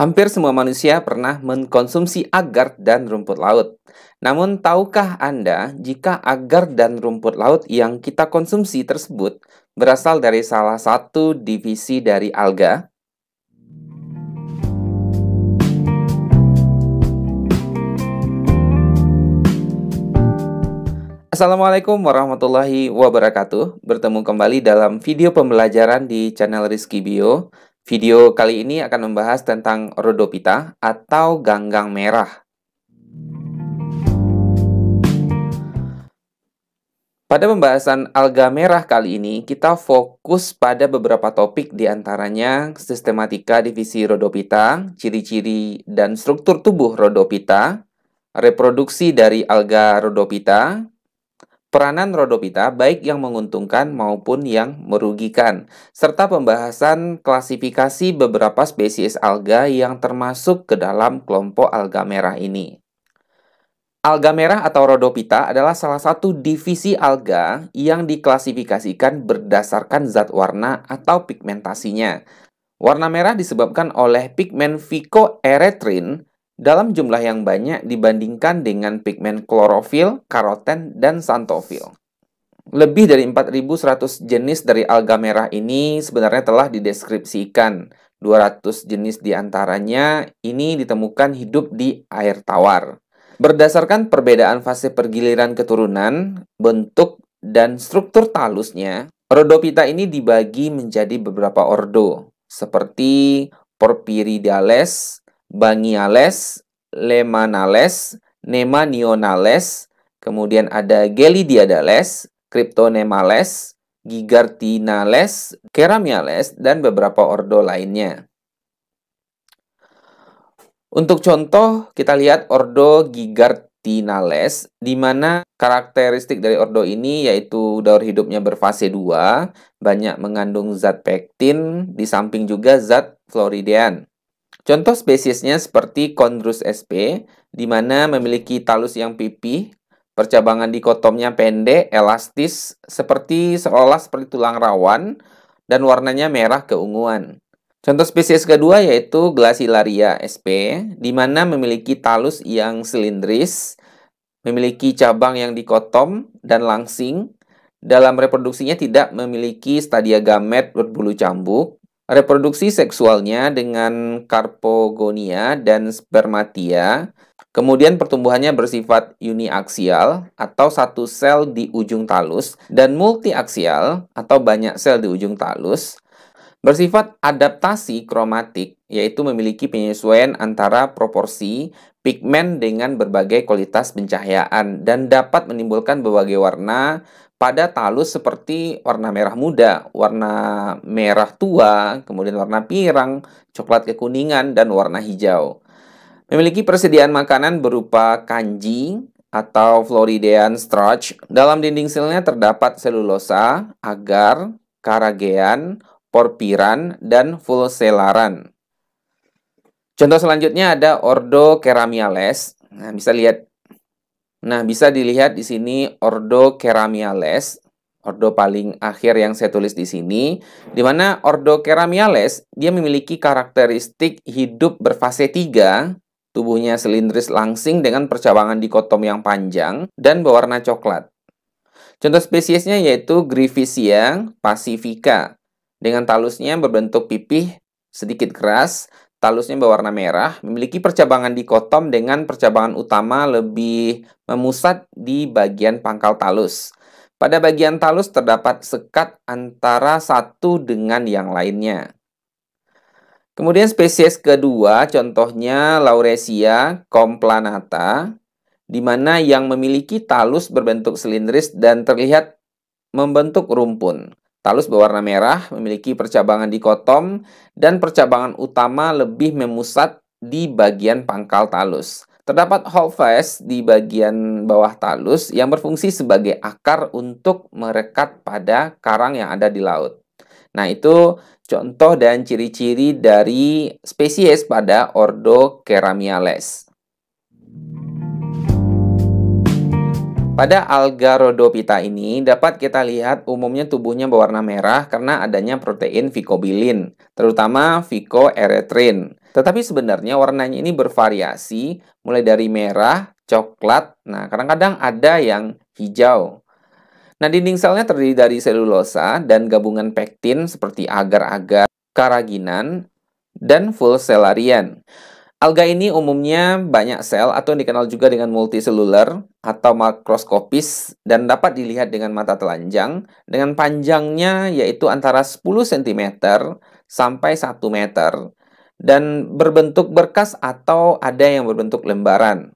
Hampir semua manusia pernah mengkonsumsi agar dan rumput laut. Namun, tahukah Anda jika agar dan rumput laut yang kita konsumsi tersebut berasal dari salah satu divisi dari alga? Assalamualaikum warahmatullahi wabarakatuh. Bertemu kembali dalam video pembelajaran di channel Rizky Bio. Video kali ini akan membahas tentang rhodophyta atau ganggang merah. Pada pembahasan alga merah kali ini, kita fokus pada beberapa topik diantaranya sistematika divisi rhodophyta, ciri-ciri dan struktur tubuh rhodophyta, reproduksi dari alga rhodophyta, peranan Rodopita baik yang menguntungkan maupun yang merugikan, serta pembahasan klasifikasi beberapa spesies alga yang termasuk ke dalam kelompok alga merah ini. Alga merah atau Rodopita adalah salah satu divisi alga yang diklasifikasikan berdasarkan zat warna atau pigmentasinya. Warna merah disebabkan oleh pigmen vicoeretrin dalam jumlah yang banyak dibandingkan dengan pigmen klorofil, karoten, dan santofil. Lebih dari 4.100 jenis dari alga merah ini sebenarnya telah dideskripsikan. 200 jenis diantaranya ini ditemukan hidup di air tawar. Berdasarkan perbedaan fase pergiliran keturunan, bentuk, dan struktur talusnya, rhodopita ini dibagi menjadi beberapa ordo, seperti porphyridales bangiales, lemanales, nemanionales, kemudian ada gelidiadales, kryptonemales, gigartinales, keramiales, dan beberapa ordo lainnya. Untuk contoh, kita lihat ordo Gigartinales, di mana karakteristik dari ordo ini yaitu daur hidupnya berfase 2, banyak mengandung zat pektin, di samping juga zat floridean. Contoh spesiesnya seperti Chondrus sp, di mana memiliki talus yang pipih, percabangan dikotomnya pendek, elastis, seperti seolah seperti tulang rawan, dan warnanya merah keunguan. Contoh spesies kedua yaitu Glacilaria sp, di mana memiliki talus yang silindris, memiliki cabang yang dikotom dan langsing, dalam reproduksinya tidak memiliki stadia gamet berbulu cambuk, reproduksi seksualnya dengan karpogonia dan spermatia. Kemudian pertumbuhannya bersifat uniaksial atau satu sel di ujung talus dan multiaksial atau banyak sel di ujung talus. Bersifat adaptasi kromatik, yaitu memiliki penyesuaian antara proporsi pigmen dengan berbagai kualitas pencahayaan dan dapat menimbulkan berbagai warna, pada talus seperti warna merah muda, warna merah tua, kemudian warna pirang, coklat kekuningan, dan warna hijau. Memiliki persediaan makanan berupa kanji atau Floridian starch. Dalam dinding selnya terdapat selulosa, agar, karagean, porpiran, dan fulselaran. Contoh selanjutnya ada Ordo Keramiales. Nah, bisa lihat Nah, bisa dilihat di sini Ordo Keramiales, Ordo paling akhir yang saya tulis di sini, di mana Ordo Keramiales dia memiliki karakteristik hidup berfase 3, tubuhnya silindris langsing dengan percabangan dikotom yang panjang dan berwarna coklat. Contoh spesiesnya yaitu Griffisia pacifica dengan talusnya berbentuk pipih sedikit keras Talusnya berwarna merah, memiliki percabangan dikotom dengan percabangan utama lebih memusat di bagian pangkal talus. Pada bagian talus terdapat sekat antara satu dengan yang lainnya. Kemudian spesies kedua, contohnya Lauresia complanata, di mana yang memiliki talus berbentuk silindris dan terlihat membentuk rumpun. Talus berwarna merah, memiliki percabangan dikotom, dan percabangan utama lebih memusat di bagian pangkal talus. Terdapat face di bagian bawah talus yang berfungsi sebagai akar untuk merekat pada karang yang ada di laut. Nah, itu contoh dan ciri-ciri dari spesies pada Ordo Keramiales. Pada alga rhodopita ini dapat kita lihat umumnya tubuhnya berwarna merah karena adanya protein ficobilin, terutama ficoeretrin. Tetapi sebenarnya warnanya ini bervariasi mulai dari merah, coklat, nah kadang-kadang ada yang hijau. Nah, dinding selnya terdiri dari selulosa dan gabungan pektin seperti agar-agar, karaginan, dan fulcellarian. Alga ini umumnya banyak sel atau yang dikenal juga dengan multiseluler atau makroskopis dan dapat dilihat dengan mata telanjang dengan panjangnya yaitu antara 10 cm sampai 1 meter dan berbentuk berkas atau ada yang berbentuk lembaran.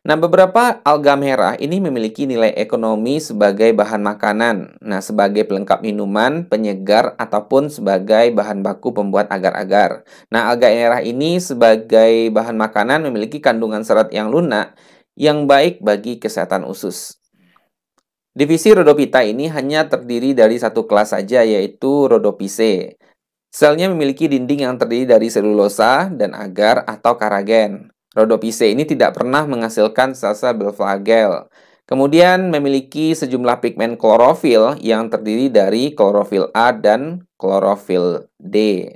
Nah, beberapa alga merah ini memiliki nilai ekonomi sebagai bahan makanan, nah sebagai pelengkap minuman, penyegar ataupun sebagai bahan baku pembuat agar-agar. Nah, alga merah ini sebagai bahan makanan memiliki kandungan serat yang lunak yang baik bagi kesehatan usus. Divisi Rhodopita ini hanya terdiri dari satu kelas saja yaitu Rhodopice. Selnya memiliki dinding yang terdiri dari selulosa dan agar atau karagen. Rhodophysae ini tidak pernah menghasilkan sasa belflagel. Kemudian memiliki sejumlah pigmen klorofil yang terdiri dari klorofil A dan klorofil D.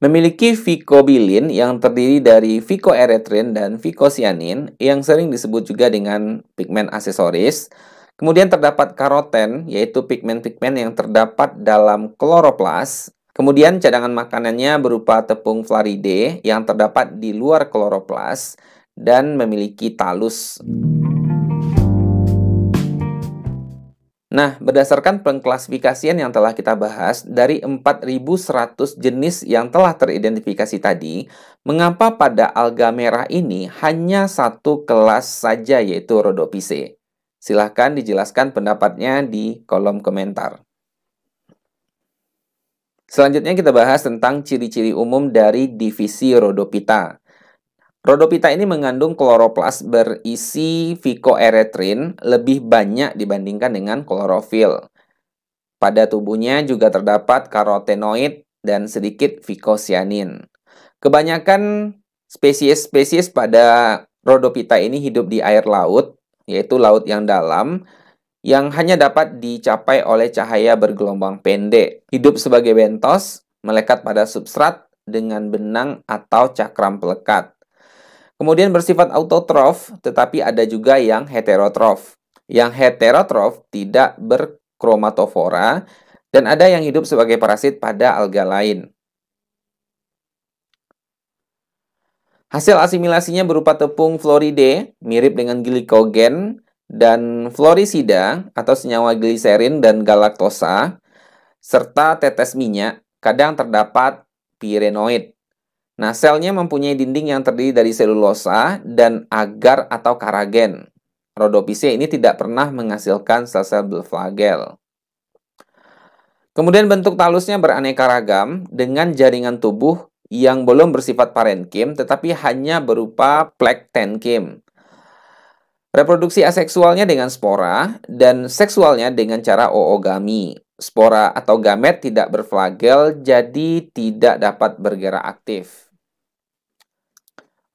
Memiliki vicobilin yang terdiri dari vicoeretrin dan vicocyanin yang sering disebut juga dengan pigmen aksesoris. Kemudian terdapat karoten yaitu pigmen-pigmen yang terdapat dalam kloroplas Kemudian cadangan makanannya berupa tepung flaride yang terdapat di luar kloroplas dan memiliki talus. Nah, berdasarkan pengklasifikasian yang telah kita bahas, dari 4.100 jenis yang telah teridentifikasi tadi, mengapa pada alga merah ini hanya satu kelas saja yaitu Rhodophysae? Silahkan dijelaskan pendapatnya di kolom komentar. Selanjutnya kita bahas tentang ciri-ciri umum dari divisi Rhodopita. Rhodopita ini mengandung kloroplas berisi fikoeretrin lebih banyak dibandingkan dengan klorofil. Pada tubuhnya juga terdapat karotenoid dan sedikit phycocyanin. Kebanyakan spesies-spesies pada Rhodopita ini hidup di air laut, yaitu laut yang dalam, yang hanya dapat dicapai oleh cahaya bergelombang pendek. Hidup sebagai bentos, melekat pada substrat dengan benang atau cakram pelekat. Kemudian bersifat autotrof, tetapi ada juga yang heterotrof. Yang heterotrof tidak berkromatofora dan ada yang hidup sebagai parasit pada alga lain. Hasil asimilasinya berupa tepung floride, mirip dengan glikogen, dan florisida atau senyawa gliserin dan galaktosa, serta tetes minyak, kadang terdapat pirenoid. Nah, selnya mempunyai dinding yang terdiri dari selulosa dan agar atau karagen. Rhodophysia ini tidak pernah menghasilkan sel-sel flagel. Kemudian bentuk talusnya beraneka ragam dengan jaringan tubuh yang belum bersifat parenkim tetapi hanya berupa plek tenkim. Reproduksi aseksualnya dengan spora dan seksualnya dengan cara oogami. Spora atau gamet tidak berflagel jadi tidak dapat bergerak aktif.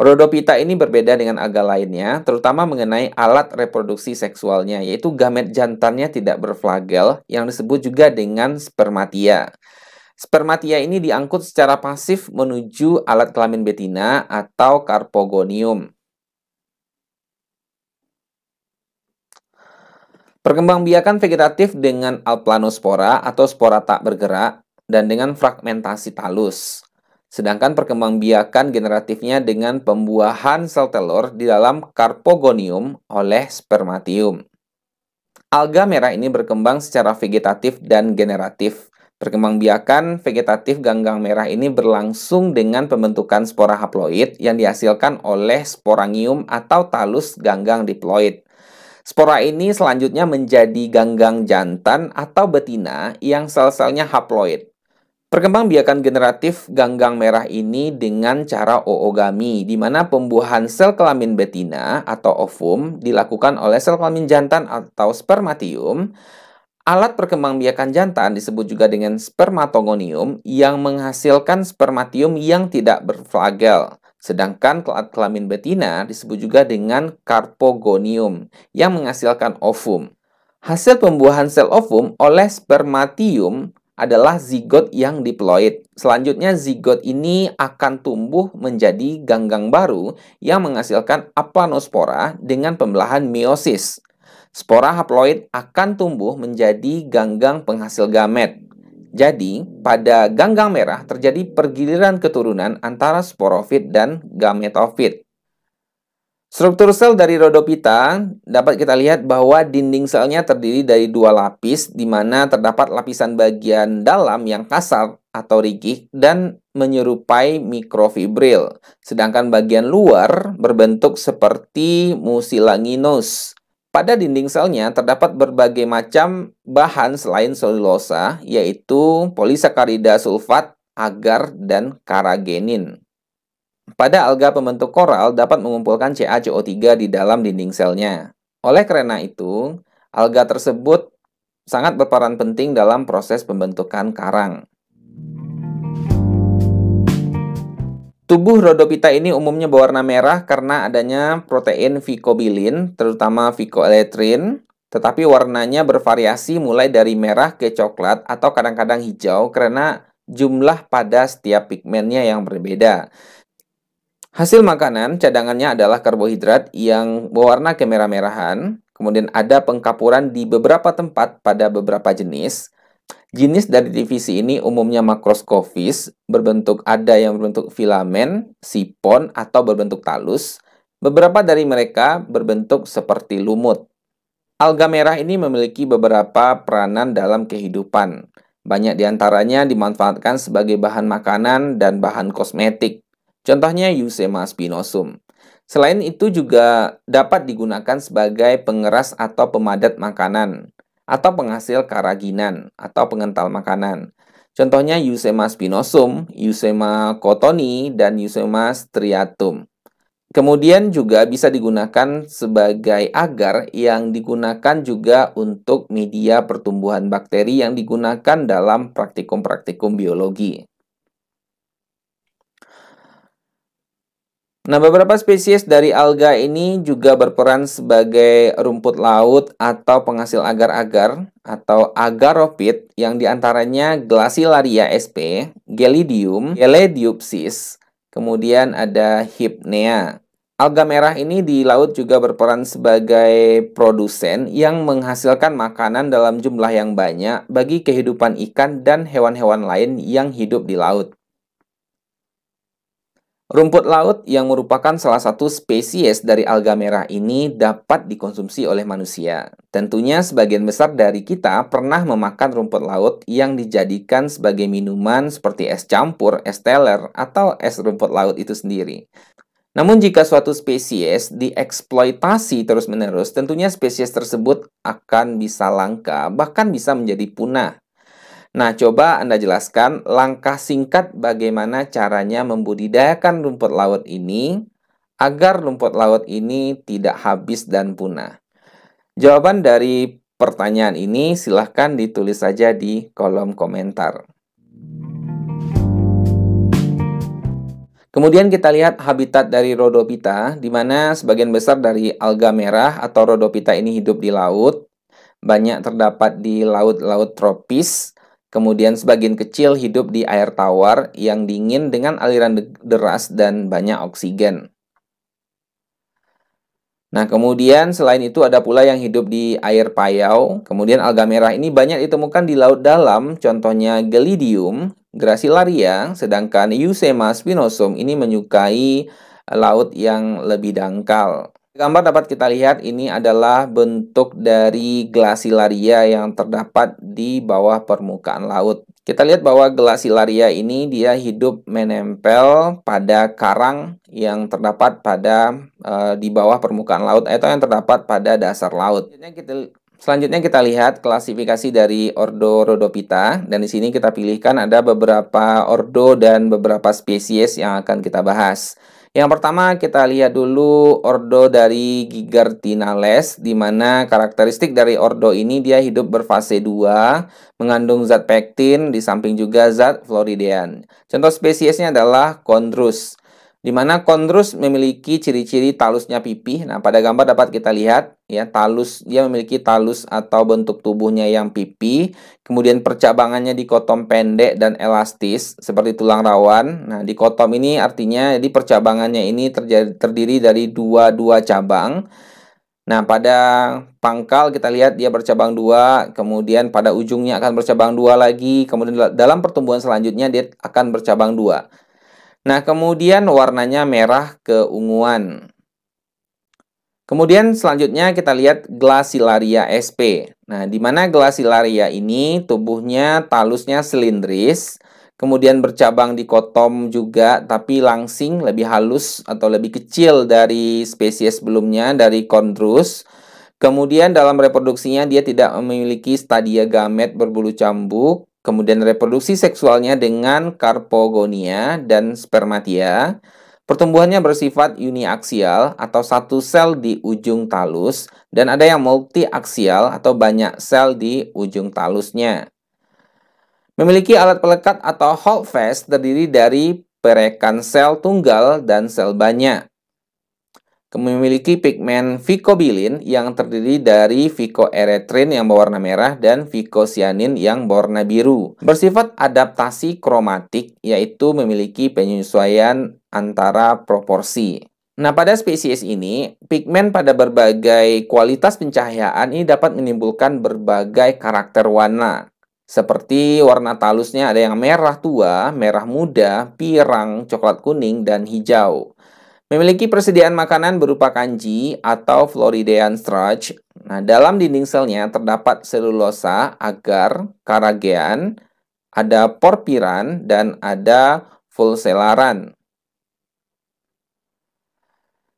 Rhodopita ini berbeda dengan alga lainnya, terutama mengenai alat reproduksi seksualnya, yaitu gamet jantannya tidak berflagel yang disebut juga dengan spermatia. Spermatia ini diangkut secara pasif menuju alat kelamin betina atau karpogonium. Perkembangbiakan vegetatif dengan alplanospora atau spora tak bergerak dan dengan fragmentasi talus. Sedangkan perkembangbiakan generatifnya dengan pembuahan sel telur di dalam karpogonium oleh spermatium. Alga merah ini berkembang secara vegetatif dan generatif. Perkembangbiakan vegetatif ganggang merah ini berlangsung dengan pembentukan spora haploid yang dihasilkan oleh sporangium atau talus ganggang diploid. Spora ini selanjutnya menjadi ganggang jantan atau betina yang sel-selnya haploid. Perkembangbiakan generatif ganggang merah ini dengan cara oogami, di mana pembuahan sel kelamin betina atau ovum dilakukan oleh sel kelamin jantan atau spermatium. Alat perkembangbiakan jantan disebut juga dengan spermatogonium yang menghasilkan spermatium yang tidak berflagel. Sedangkan kelamin betina disebut juga dengan karpogonium yang menghasilkan ovum. Hasil pembuahan sel ovum oleh spermatium adalah zigot yang diploid. Selanjutnya zigot ini akan tumbuh menjadi ganggang baru yang menghasilkan aplanospora dengan pembelahan meiosis. Spora haploid akan tumbuh menjadi ganggang penghasil gamet. Jadi, pada ganggang merah terjadi pergiliran keturunan antara sporofit dan gametofit. Struktur sel dari rodopita dapat kita lihat bahwa dinding selnya terdiri dari dua lapis di mana terdapat lapisan bagian dalam yang kasar atau rigid dan menyerupai mikrofibril, sedangkan bagian luar berbentuk seperti musilaginus pada dinding selnya terdapat berbagai macam bahan selain selulosa, yaitu polisakarida sulfat, agar, dan karagenin. Pada alga pembentuk koral dapat mengumpulkan CaCO3 di dalam dinding selnya. Oleh karena itu, alga tersebut sangat berperan penting dalam proses pembentukan karang. Tubuh Rhodopita ini umumnya berwarna merah karena adanya protein vicobilin, terutama vicoeletrin, tetapi warnanya bervariasi mulai dari merah ke coklat atau kadang-kadang hijau karena jumlah pada setiap pigmennya yang berbeda. Hasil makanan cadangannya adalah karbohidrat yang berwarna kemerah-merahan, kemudian ada pengkapuran di beberapa tempat pada beberapa jenis, Jenis dari divisi ini umumnya makroskopis, berbentuk ada yang berbentuk filamen, sipon, atau berbentuk talus. Beberapa dari mereka berbentuk seperti lumut. Alga merah ini memiliki beberapa peranan dalam kehidupan. Banyak diantaranya dimanfaatkan sebagai bahan makanan dan bahan kosmetik. Contohnya Eusema spinosum. Selain itu juga dapat digunakan sebagai pengeras atau pemadat makanan atau penghasil karaginan atau pengental makanan. Contohnya Eusema spinosum, Eusema cotoni, dan Eusema striatum. Kemudian juga bisa digunakan sebagai agar yang digunakan juga untuk media pertumbuhan bakteri yang digunakan dalam praktikum-praktikum biologi. Nah, beberapa spesies dari alga ini juga berperan sebagai rumput laut atau penghasil agar-agar atau agaropit yang diantaranya Glacilaria sp, Gelidium, Gelediopsis, kemudian ada Hypnea. Alga merah ini di laut juga berperan sebagai produsen yang menghasilkan makanan dalam jumlah yang banyak bagi kehidupan ikan dan hewan-hewan lain yang hidup di laut. Rumput laut yang merupakan salah satu spesies dari alga merah ini dapat dikonsumsi oleh manusia. Tentunya sebagian besar dari kita pernah memakan rumput laut yang dijadikan sebagai minuman seperti es campur, es teler, atau es rumput laut itu sendiri. Namun jika suatu spesies dieksploitasi terus-menerus, tentunya spesies tersebut akan bisa langka, bahkan bisa menjadi punah. Nah, coba Anda jelaskan langkah singkat bagaimana caranya membudidayakan rumput laut ini agar rumput laut ini tidak habis dan punah. Jawaban dari pertanyaan ini silahkan ditulis saja di kolom komentar. Kemudian kita lihat habitat dari rhodopita, di mana sebagian besar dari alga merah atau rhodopita ini hidup di laut, banyak terdapat di laut-laut tropis, Kemudian sebagian kecil hidup di air tawar yang dingin dengan aliran deras dan banyak oksigen. Nah, kemudian selain itu ada pula yang hidup di air payau. Kemudian alga merah ini banyak ditemukan di laut dalam, contohnya Gelidium, Gracilaria, sedangkan Eusema spinosum ini menyukai laut yang lebih dangkal gambar dapat kita lihat ini adalah bentuk dari glasilaria yang terdapat di bawah permukaan laut. Kita lihat bahwa glasilaria ini dia hidup menempel pada karang yang terdapat pada e, di bawah permukaan laut atau yang terdapat pada dasar laut. Selanjutnya kita lihat klasifikasi dari Ordo Rhodopita dan di sini kita pilihkan ada beberapa ordo dan beberapa spesies yang akan kita bahas. Yang pertama kita lihat dulu ordo dari Gigartinales di mana karakteristik dari ordo ini dia hidup berfase 2, mengandung zat pektin di samping juga zat floridian. Contoh spesiesnya adalah Chondrus di mana kondrus memiliki ciri-ciri talusnya pipih. Nah, pada gambar dapat kita lihat ya, talus dia memiliki talus atau bentuk tubuhnya yang pipih, kemudian percabangannya di dikotom pendek dan elastis seperti tulang rawan. Nah, di dikotom ini artinya jadi percabangannya ini terjadi, terdiri dari dua-dua cabang. Nah, pada pangkal kita lihat dia bercabang dua, kemudian pada ujungnya akan bercabang dua lagi, kemudian dalam pertumbuhan selanjutnya dia akan bercabang dua. Nah, kemudian warnanya merah keunguan. Kemudian selanjutnya kita lihat Glasilaria sp. Nah, di mana Glasilaria ini tubuhnya talusnya silindris, kemudian bercabang di kotom juga tapi langsing lebih halus atau lebih kecil dari spesies sebelumnya dari Chondrus. Kemudian dalam reproduksinya dia tidak memiliki stadia gamet berbulu cambuk kemudian reproduksi seksualnya dengan karpogonia dan spermatia. Pertumbuhannya bersifat uniaksial atau satu sel di ujung talus dan ada yang multiaksial atau banyak sel di ujung talusnya. Memiliki alat pelekat atau holdfast terdiri dari perekan sel tunggal dan sel banyak memiliki pigmen vicobilin yang terdiri dari vicoeretrin yang berwarna merah dan vicocyanin yang berwarna biru. Bersifat adaptasi kromatik yaitu memiliki penyesuaian antara proporsi. Nah, pada spesies ini, pigmen pada berbagai kualitas pencahayaan ini dapat menimbulkan berbagai karakter warna. Seperti warna talusnya ada yang merah tua, merah muda, pirang, coklat kuning, dan hijau. Memiliki persediaan makanan berupa kanji atau Floridian starch. Nah, dalam dinding selnya terdapat selulosa, agar, karagean, ada porpiran, dan ada fulselaran.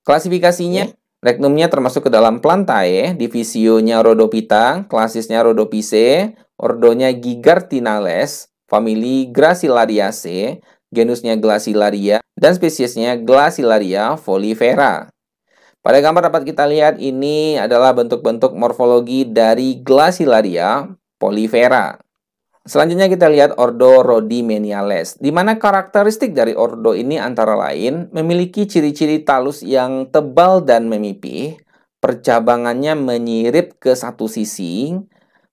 Klasifikasinya, regnumnya termasuk ke dalam plantae, divisionya Rhodophyta, klasisnya Rhodopice, ordonya Gigartinales, famili Gracilariaceae, genusnya Glacilaria, dan spesiesnya Glacilaria folifera. Pada gambar dapat kita lihat ini adalah bentuk-bentuk morfologi dari Glacilaria polifera. Selanjutnya kita lihat ordo Rhodimeniales, di mana karakteristik dari ordo ini antara lain memiliki ciri-ciri talus yang tebal dan memipih, percabangannya menyirip ke satu sisi,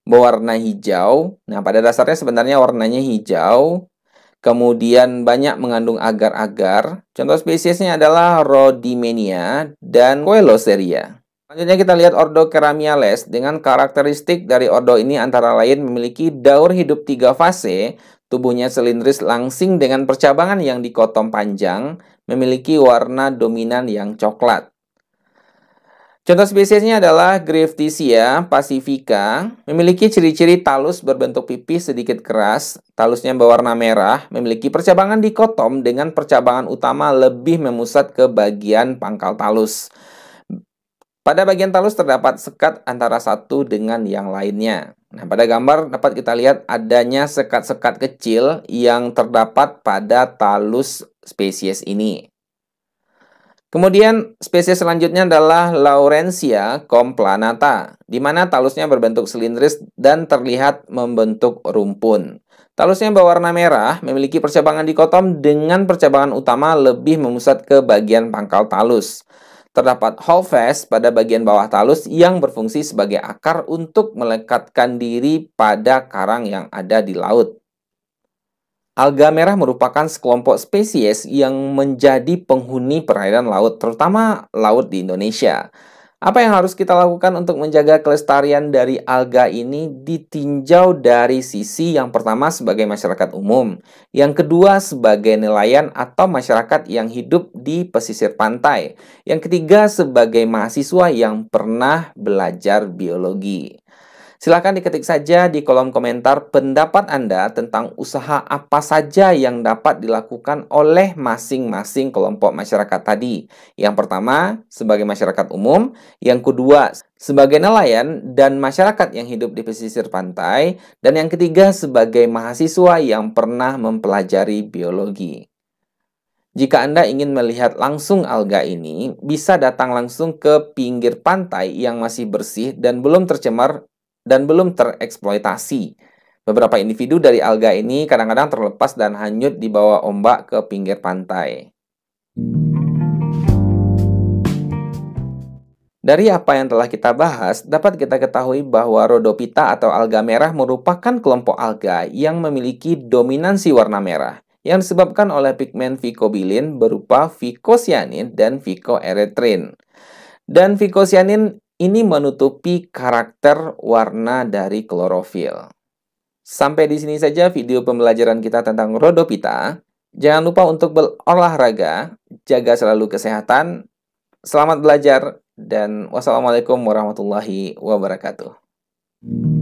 berwarna hijau. Nah, pada dasarnya sebenarnya warnanya hijau, kemudian banyak mengandung agar-agar. Contoh spesiesnya adalah Rhodimenia dan Coelosteria. Selanjutnya kita lihat Ordo Keramiales dengan karakteristik dari ordo ini antara lain memiliki daur hidup tiga fase, tubuhnya silindris langsing dengan percabangan yang dikotom panjang, memiliki warna dominan yang coklat. Contoh spesiesnya adalah Griftisia ya, pacifica, memiliki ciri-ciri talus berbentuk pipih sedikit keras, talusnya berwarna merah, memiliki percabangan dikotom dengan percabangan utama lebih memusat ke bagian pangkal talus. Pada bagian talus terdapat sekat antara satu dengan yang lainnya. Nah, pada gambar dapat kita lihat adanya sekat-sekat kecil yang terdapat pada talus spesies ini. Kemudian spesies selanjutnya adalah Laurencia complanata, di mana talusnya berbentuk silindris dan terlihat membentuk rumpun. Talusnya berwarna merah memiliki percabangan dikotom dengan percabangan utama lebih memusat ke bagian pangkal talus. Terdapat holves pada bagian bawah talus yang berfungsi sebagai akar untuk melekatkan diri pada karang yang ada di laut. Alga merah merupakan sekelompok spesies yang menjadi penghuni perairan laut, terutama laut di Indonesia. Apa yang harus kita lakukan untuk menjaga kelestarian dari alga ini ditinjau dari sisi yang pertama sebagai masyarakat umum, yang kedua sebagai nelayan atau masyarakat yang hidup di pesisir pantai, yang ketiga sebagai mahasiswa yang pernah belajar biologi. Silahkan diketik saja di kolom komentar pendapat Anda tentang usaha apa saja yang dapat dilakukan oleh masing-masing kelompok masyarakat tadi. Yang pertama, sebagai masyarakat umum. Yang kedua, sebagai nelayan dan masyarakat yang hidup di pesisir pantai, dan yang ketiga sebagai mahasiswa yang pernah mempelajari biologi. Jika Anda ingin melihat langsung alga ini, bisa datang langsung ke pinggir pantai yang masih bersih dan belum tercemar dan belum tereksploitasi. Beberapa individu dari alga ini kadang-kadang terlepas dan hanyut di bawah ombak ke pinggir pantai. Dari apa yang telah kita bahas, dapat kita ketahui bahwa rhodopita atau alga merah merupakan kelompok alga yang memiliki dominansi warna merah yang disebabkan oleh pigmen ficobilin berupa vicocyanin dan vicoeretrin. Dan vicocyanin ini menutupi karakter warna dari klorofil. Sampai di sini saja video pembelajaran kita tentang rodopita. Jangan lupa untuk berolahraga, jaga selalu kesehatan. Selamat belajar dan wassalamualaikum warahmatullahi wabarakatuh.